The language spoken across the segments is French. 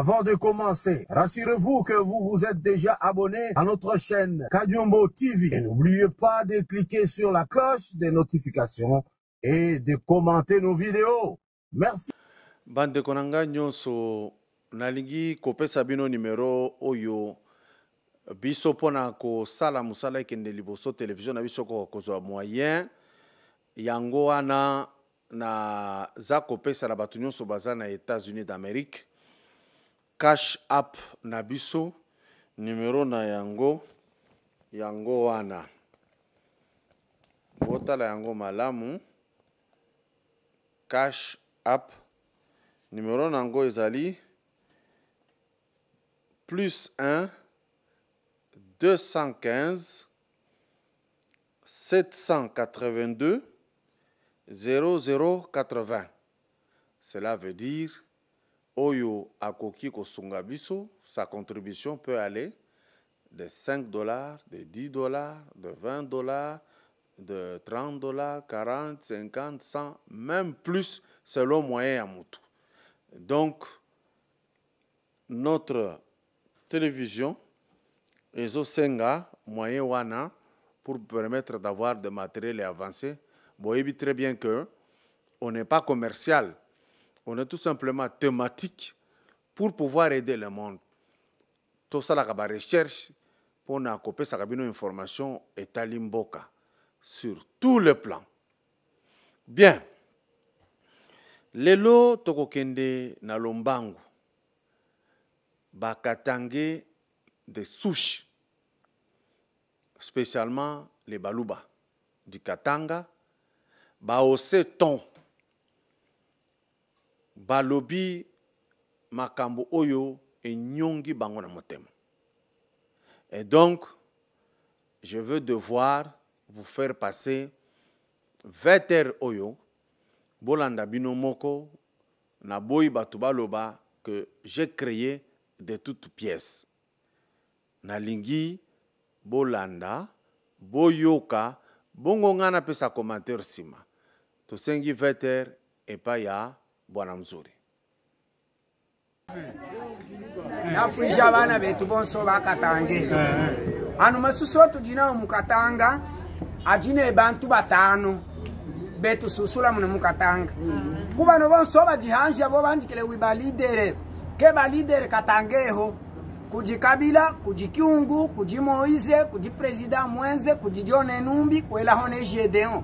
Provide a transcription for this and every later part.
Avant de commencer, rassurez-vous que vous vous êtes déjà abonné à notre chaîne Kadiombo TV. Et n'oubliez pas de cliquer sur la cloche des notifications et de commenter nos vidéos. Merci. Bande konanga nyonso nalingi kopesa bino numéro oyo biso pona kosala mosala ekende liboso télévision na biso kozwa moyen yango kopesa na bato nyonso baza na états-unis d'amérique cash up na biso numero na yango yango wana la yango malamu cash app numero na yango ezali plus 1 215 782 0080. Cela veut dire oyo akoki kosunga sa contribution peut aller de 5 dollars de 10 dollars de 20 dollars de 30 dollars 40 50 100 même plus selon moyen à donc notre télévision Senga, moyen wana pour permettre d'avoir des de matériel vous voyez très bien que on n'est pas commercial on est tout simplement thématique pour pouvoir aider le monde. Tout ça, la recherche, pour nous sa information information et Talimboka sur tous les plans. Bien. Lelo tokokende na lombangu. des souches, spécialement les baluba du Katanga, osé ton balobi makambo oyo enyongi bango na motema et donc je veux devoir vous faire passer veter oyo bolanda bino moko naboyi bato baloba que j'ai créé de toute pièce nalingi bolanda boyoka bongo ngai napesa commentaire nsima tosengi veter epai paya bwana mzuri. Hm. nafwija abaana betu bonso bakatange hm, hm. ano masusu tuginao mukatanga ban bantu batano betususula mune mukatanga kubano bonso bagihanje abo banjikile wibalidere ke balidere katangeho kujikabila kujikyungu kujimoize kujipresida mwenze kujijone numbi kwelaho ne gedeon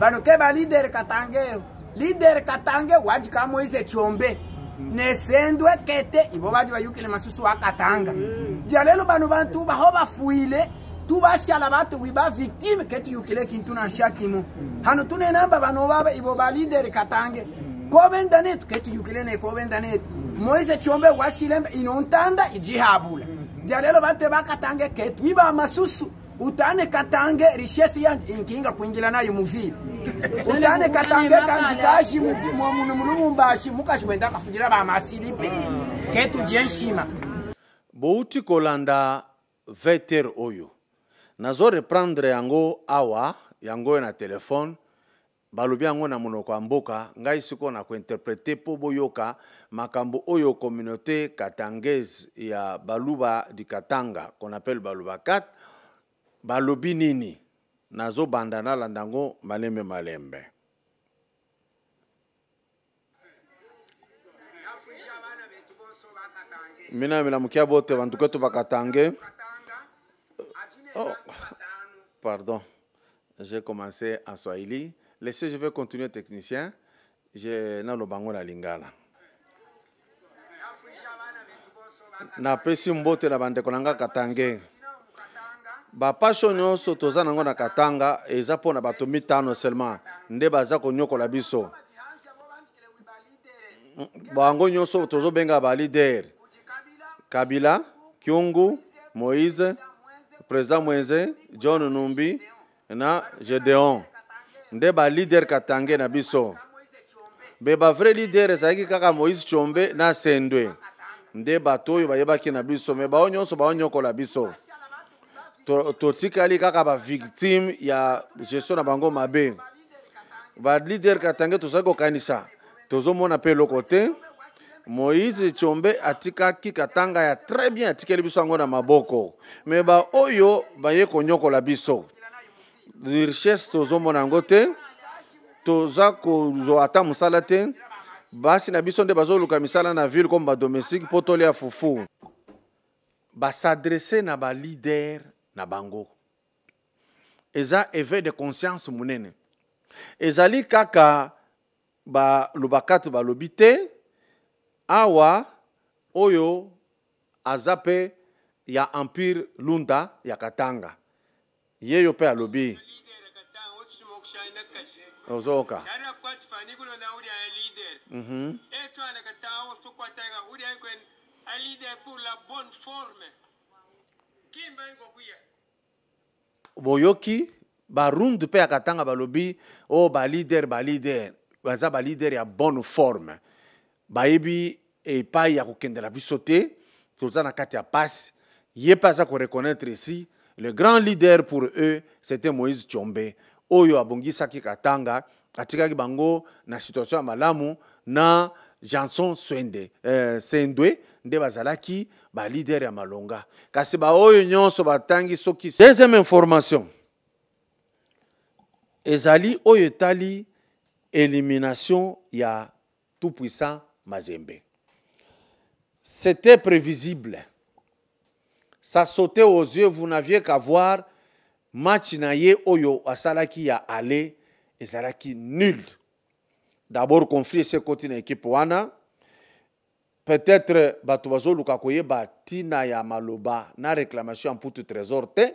bano ke balidere katangeho lidere katange waji ka moise chiombe mhm. nesendwe kete ibo baji bayukile masusu wa katanga mhm. jalelo banu bantu baho bafuile tubashala batu wiba victime kete yukile kintu na mhm. hanu hano tunenamba banu baba ibo ba lidere katange kovenda netu kete yukile ne kobenda netu moise chiombe washilemba inontanda ijihabula jalelo batu batu katange kete wiba masusu utane katange rishesi yanje inkinga kwinjira nayo muvile utane katange kanzi kashi mulumumbashi mukashi wenda akafugira bamasilipe ah. ketujie nshima bouti kolanda veter oyo nazo reprendre yango awa yango na telefone balobi yango na monoko ya mboka ngai sikoyo na kointerprete mpo boyoka makambo oyo communauté katangese ya baluba du katanga qu'on baluba 4 balobi nini nazobanda nalanda yango malembe malembe mina milamukia bote bantu kwetu bakatange oh. pardon j'ai commencé en swahili laissez je vais continuer technicien je naloba yango na lingala napesi mbote na bandeko na nga katange bapasio nyonso toza nango na katanga eza mpo na bato mitano seulement nde baza konyokola biso bango nyonso tozobenga balider kabila kyungu moïse président mwenze john numbi na gedeon nde balider katange na biso me bavrai lider ezalaki kaka moïse chombe na sendwe nde bato oyo bayebaki na biso me bao nyonso baonyokola biso totikali kaka bavictime ya gestion na bango mabe balider katange tozali kokanisa tozomona mpe eloko te moïse tshombe atikaki katanga ya très bien atikeli biso yango na maboko me baoyo baye konyokola biso richesse tozomona yango te toza kozwa ata mosala te basi na biso nde bazoluka misala na ville komi badomestique mpo tolia fufu basadrese na balider na bango eza éveil de conscience monene ezali kaka balobaka te balobi te awa oyo aza mpe ya empire lunda ya katanga ye yo mpe alobi ozoka mm -hmm. boyoki de mpe à katanga balobi o oh, balider balider baza balider ya bonne forme bayebi epai eh, ya la biso te toza na kati ya pasi ye mpe aza koreconnaitre esi le grand leader pour eux c'était moïse tshombe oyo abongisaki katanga atikaki bango na situation ya malamu na janson swende euh, sendwe nde bazalaki leader ya malonga kasi oyo nyonso batangi soki deuxième information ezali oyo etali élimination ya tout puissant mazembe c'était prévisible ça sautait aux yeux vous n'aviez qu'à voir match na oyo asalaki ya aller ezalaki nul d'abord confier ce côté l'équipe peut-être dit que koyeba ya maloba na réclamation trésor que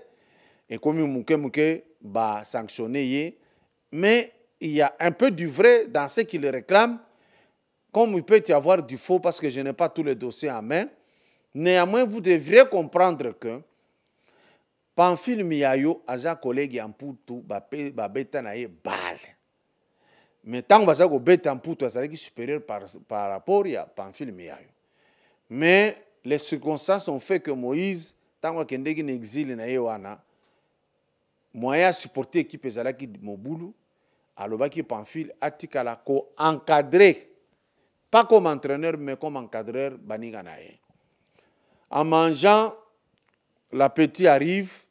bah, mais il y a un peu du vrai dans ce qu'il réclame comme il peut y avoir du faux parce que je n'ai pas tous les dossiers en main néanmoins vous devriez comprendre que Panfil miyayo aza collègue ya ba na mais tant que me ntango bazali kobeta mputu qui supérieur par, par rapport à pamphile miyayo mais les circonstances ont fait que moïse tant akendeki na exile na a supporté moyen ya supporte ekipe qui mobulu alobaki pamphile atikala encadrer, pas comme entraîneur mais comme encadreur Bani en mangeant l'appétit arrive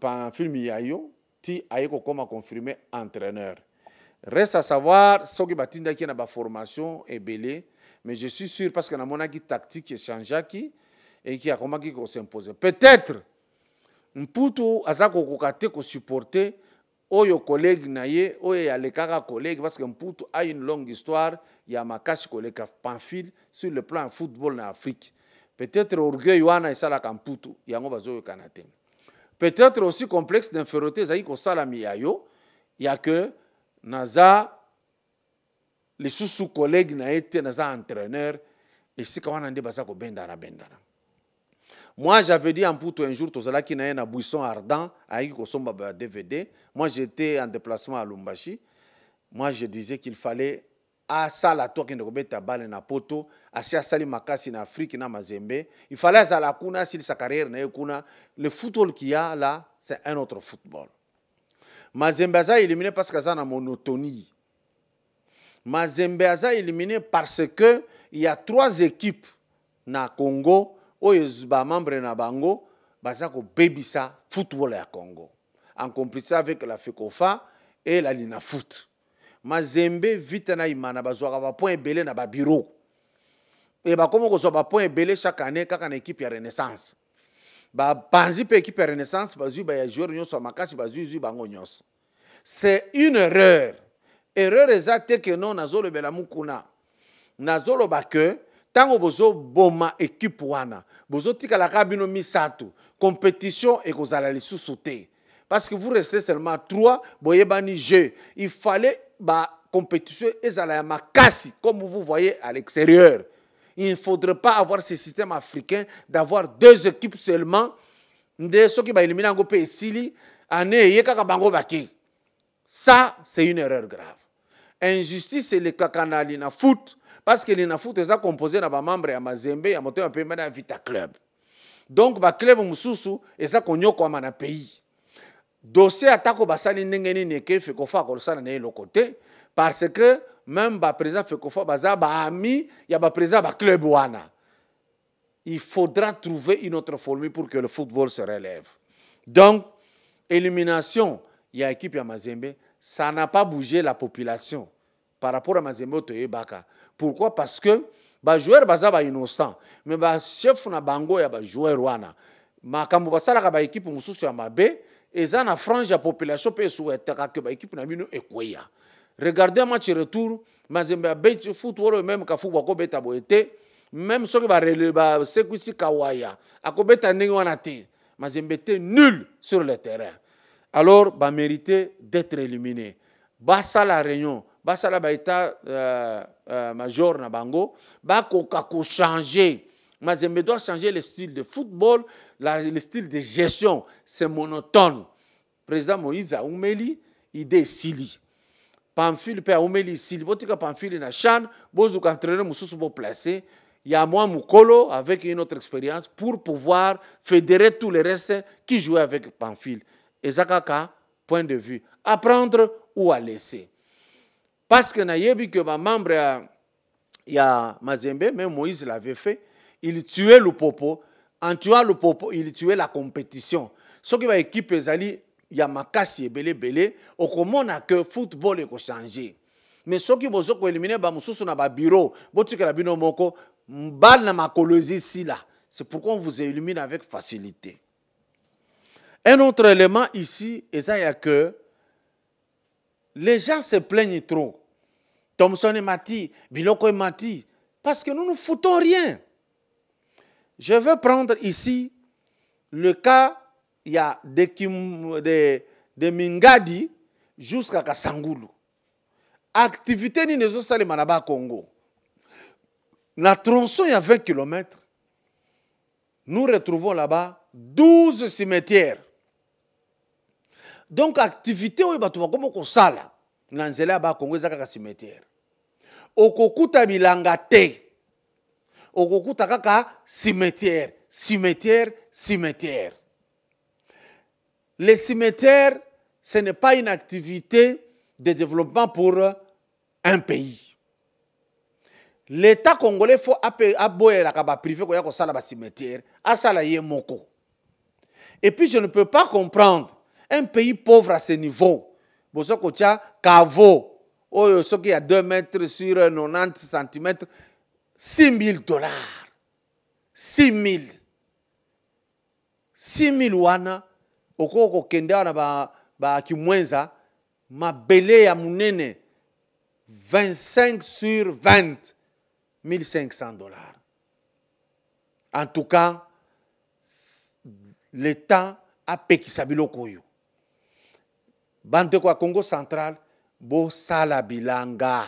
pamphile miyayo ti été comme confirmé entraîneur Reste à savoir soki batindaki na baformation belé mais je suis sûr parce que namonaki tactique qui et a eki akomaki s'imposer peut-être mputu aza kokoka te kosuporte oyo collègue na ye oyo alekaka collègue parce que mputu a une longue histoire ya makasi koleka panfil sur le plan football na afrique peut-être orgueil wana esalaka mputu yango bazoyokana te peut-être aussi complexe d'infériorité ezalaki kosalami ya y ya que naza lisusu kolege na ye te naza entraîneur esika wana nde baza kobendana bendana moi j'avais dit en mputu un jour tozalaki na ye na buisson ardent ayaki kosomba ba dvd moi j'étais en déplacement à lumbashi moi je disais qu'il fallait asala to akende kobeta bale na poto asi asali makasi na Afrique na mazembe il fallait azala kuna asilisa carrière na ye kuna le football qui la a là c'est un autre football mazembe aza éliminé parce que aza na monotonie mazembe aza éliminé parce que il y a trois équipes na congo oyo bamembre na bango baza kobebisa football ya congo en complicité avec la fecofa et la lina foot mazembe vite na imana bazwaka bapoint ebele na babiro e bakoma kozwa bapoint ebele chaque année kaka na équipe ya renaissance babanzi mpe ekipe ya renaissance bazwi bayajueur nyonso ya makasi bazwi zwi bango nyonso c'est une erreur erreur eza que ke no nazolobela mukuna nazoloba ke vous boma ekipe wana bozotikala la kabino misatu, compétition ekozala sous sauter, parce que vous restez seulement trois boyebani jeu il fallait compétition ezala ya makasi comme vous voyez à l'extérieur il ne faudrait pas avoir ce système africain d'avoir deux équipes seulement. nde soki baélimine yango mpe et ane eye kaka bango bake ça c'est une erreur grave injustice elekaka na lina foot parce que lina foot eza composé na bamembre ya mazembe ya motema pembe na vita club donc baclub mosusu eza konyokwama na pays dossier atako basali ndenge nini ekefe kofa kolosala na eloko te parce que même président fekofo baza baami ya du club wana il faudra trouver une autre formule pour que le football se relève donc élimination a équipe ya mazembe ça n'a pas bougé la population par rapport à mazembe Baka. pourquoi parce que bajoueur baza mais me chef na bango ya joueur wana ka ba équipe mosusu ya mabe eza na frange la population mpe que que équipe na bino ekweya regardez un match retour mazembe a foot wolo même kafuku akobeta boye te même soki basekwisi kawaya akobeta ndenge wana te mazembe était nul sur le terrain alors bah, mérité d'être éliminé la réunion basala baétat euh, euh, major na bango bah, mais je mazembe doit changer le style de football la, le style de gestion c'est monotone président moïse aumeli il décide Pamphile, mpe la isili botika pamfile na musu se placé. Il y a moi mukolo avec une autre expérience pour pouvoir fédérer tous les restes qui jouaient avec Panfil. Ezakaka, Zakaka, point de vue apprendre ou à laisser parce que nayebi que il y a mazembe même moïse l'avait fait il tuait le popo. en tuant le popo, il tuait la compétition soki équiper ezali y a ya makasi ebelebele okomona le football ekochange changé. soki bozo qui bamosusu na babiro botikela bino moko mbale na ici-là. c'est pourquoi on vous élimine avec facilité un autre élément ici c'est que les gens se plaignent trop thomson mati, biloko mati, parce que nous ne foutons rien je veux prendre ici le cas il y a des, Kim, des, Mingadi jusqu'à Kasangulu. Activité ni nezo manaba Congo. La tronçon, il y a 20 km. Nous retrouvons là-bas 12 cimetières. Donc, activité, on va comme on sala. Nanzela ba Congo, il y a cimetière. Okokuta bilanga te. Okokuta kaka cimetière, cimetière, cimetière. Les cimetières, ce n'est pas une activité de développement pour euh, un pays. L'État congolais faut aboyer privé koya ko sala ba cimetière, à salaire moko. Et puis je ne peux pas comprendre un pays pauvre à ce niveau. Bozo kocha oh il y a 2 mètres sur 90 cm 6 000 dollars. 6 000. 6 000 wana okoki kokende wana bakimwenza ba mabele ya monene 25 sur 20 1500 dollars en tout cas l'état apekisa biloko oyo bandeko ya congo central bosala bilanga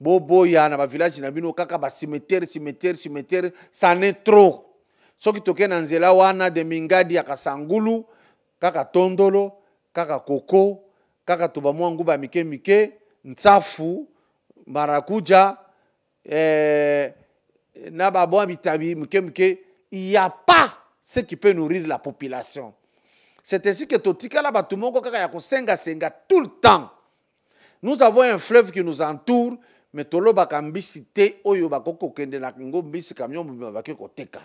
boboya na bavillage na bino kaka basimetere simetere simetere sane tro soki tokei na nzela wana de mingadi ya kasangulu kaka tondolo kaka koko kaka to bamwa nguba ya mike mike ntsafu marakuja eh, na babo bitabi mike mike il y a pas ce qui peut nourrir la population c'est ainsi que totikala bato moko kaka ya senga tout le temps nous avons un fleuve qui nous entoure mais tolo mbisi te oyo bakoki kokende na yango mbisi camion mobima bake koteka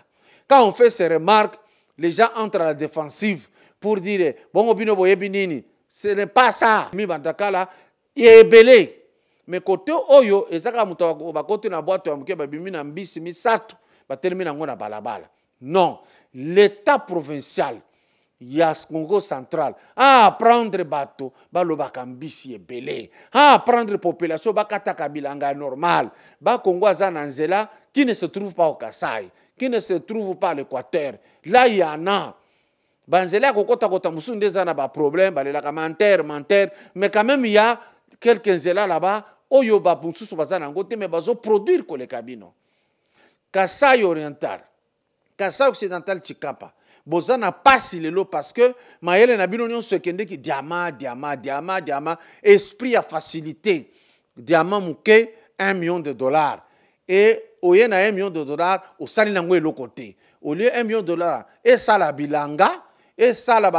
quand on fait ces remarques les gens entrent à la défensive pour dire bongo bino boyebi nini ce n'est pas ça mibandaka la ye ebele me oyo ezaka muto ba côté na boîte ya moke bimina mbisi misatu ba nango na balabala non l'état provincial ya congo central prendre bato lobaka mbisi ebele prendre population bakataka bilanga normal, normal Congo Za na nzela qui ne se trouve pas au kasai qui ne se trouve pas à l'équateur là yana banzela ya kota mosusu nde eza na balela balelaka mantere mantere mais quand même il y a quelques nzela là-bas oyo bamosusu baza na ngote te mais bazoproduire koleka bino kasai oriental kasai occidental chikapa boza na pasi lelo parce que mayele na bino nyonso ki diama diama diama diama esprit à facilité diama muke 1 million de dollars et oyena na 1 million de au osali nango côté au lieu 1 million de dollars et ça la bilanga et ça, là, y a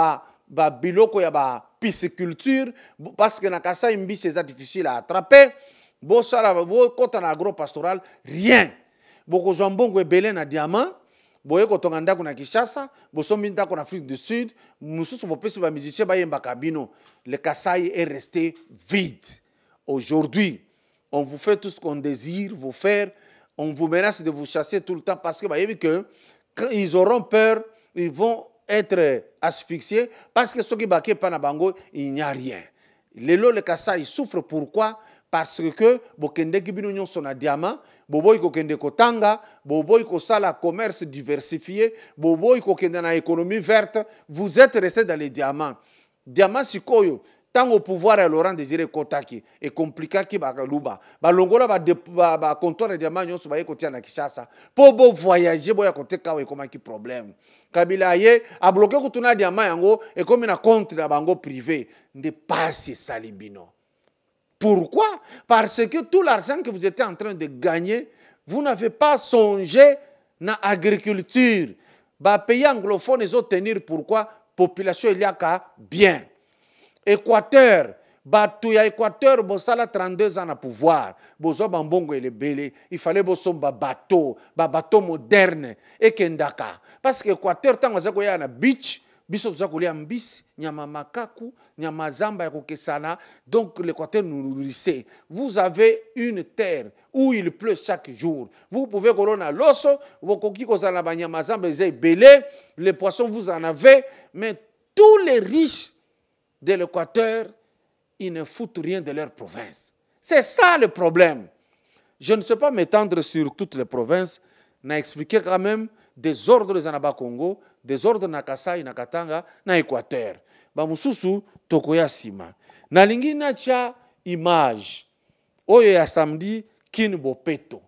ba ya bah, parce que na kasai mbisi eza difficile à attraper ça, là, bosala bokɔta na pastoral rien jambon mbongo ebele na diamant boye kotonga ndako na kinshasa bosombi ndako na afrique du sud mosusu bopesi a bayembaka bino le kasai est resté vide aujourd'hui on vous fait tout ce qu'on désire vous faire on vous menace de vous chasser tout le temps parce que bayebi que quand ils auront peur ils vont être asphyxiés parce que ce qui baquent Bango, il n'y a rien. Les lots, les Kassa, ils souffrent. Pourquoi parce que bokendeki si vous avez diama tanga, si kotanga ko un commerce diversifié vous kende na économie verte vous êtes resté dans les diamants diamants, c'est quoi Tant au pouvoir ya laurent désiré ekɔtaki ekomplikaki ba balongola contour ya diamant nyonso baye kotia na kinshasa beau voyager, boya koteka e awa qui problème kabila ye bloqué bloqué ya diamant yango comme e na compte na bango privé ne passe salibino. pourquoi parce que tout l'argent que vous étiez en train de gagner vous n'avez pas songé na agriculture anglophones ont tenir pourquoi population il y eliaka bien Équateur, ya Équateur, Bosala 32 ans à pouvoir, Bozo Bambongo et les il fallait Bosomba bateau, bateau moderne, et Kendaka. Parce que Équateur, tant que vous na beach, biso za kolia un nyama makaku nyama zamba donc l'équateur nous nourrissait vous avez une terre où il pleut chaque jour vous pouvez kolona loso bokoki vous na banyama zamba eza les poissons vous en avez mais tous les riches de l'Équateur, ils ne foutent rien de leur province. C'est ça le problème. Je ne sais pas m'étendre sur toutes les provinces, n'a expliqué quand même des ordres Zanaba Congo, des ordres na Katanga, na Équateur. Bamususu, Tokoya Sima. Nalingi cha image. Oye ya samedi, Kin Bopeto.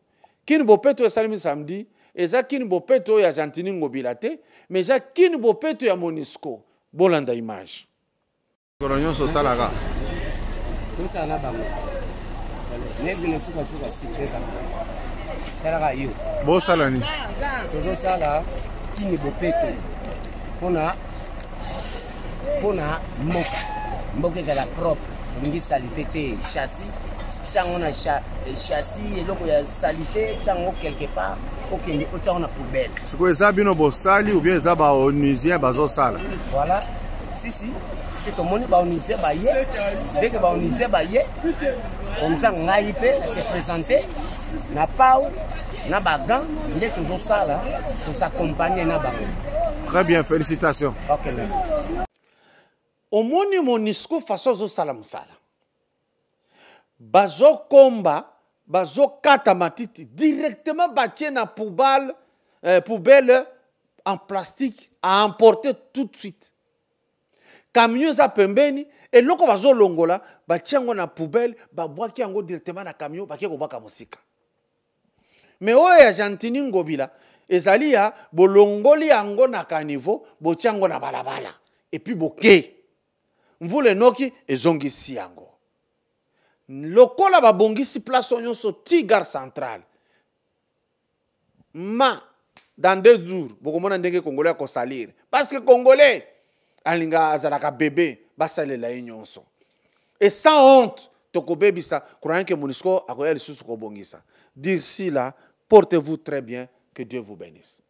Kin Bopeto ya salimi samedi, eza Kin Bopeto ya Jantini ngobilate. mais eza Kin Bopeto ya Monisco. Bolanda image. mikolo nyonso osalaka tosala na bango neginefukasukasipetalaka yo bosala nini tozosala kini bopeto mpona mpona mboka mboka ezala propre elingi salite te chasi tiango na eh, chasi eloko ya salite tiango quelque part okende otiango na poubele sikoyo eza bino bosali ou bien eza baonisien bazosala voilà sisi te tomoni bauniversité baye ndenge bauniversité baye komisa ngai mpe se présente na pas na bagan nde tozosala tosakompagne na bango très bien félicitations. félicitation okay, omoni monisco faso sala. Bazo komba, bazo matiti directement batie na poubale, euh, poubelle en plastique à emporter tout de suite camion eza pembeni eloko bazolongola batia yango na poubele babwaki yango directement na camion bake kobwaka mosika me oyo ya gentini ngobila ezali ya bolongoli yango na kaniveau botia yango na balabala epuis boke mvula enoki ezongisi yango lokola babongisi place oyo nyonso ti gare centrale ma dans deux jours bokomona ndenge congolais akosalire parce que congolais alinga azalaka bébé, basale la nyonso Et sans honte tokobebisa croyant que monisco akoya bongisa dire d'ici là portez-vous très bien que dieu vous bénisse